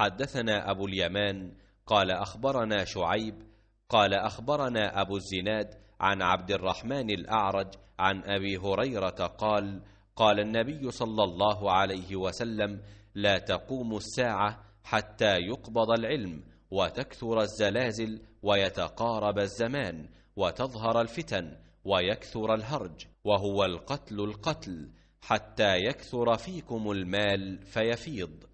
حدثنا أبو اليمان قال أخبرنا شعيب قال أخبرنا أبو الزناد عن عبد الرحمن الأعرج عن أبي هريرة قال قال النبي صلى الله عليه وسلم لا تقوم الساعة حتى يقبض العلم وتكثر الزلازل ويتقارب الزمان وتظهر الفتن ويكثر الهرج وهو القتل القتل حتى يكثر فيكم المال فيفيض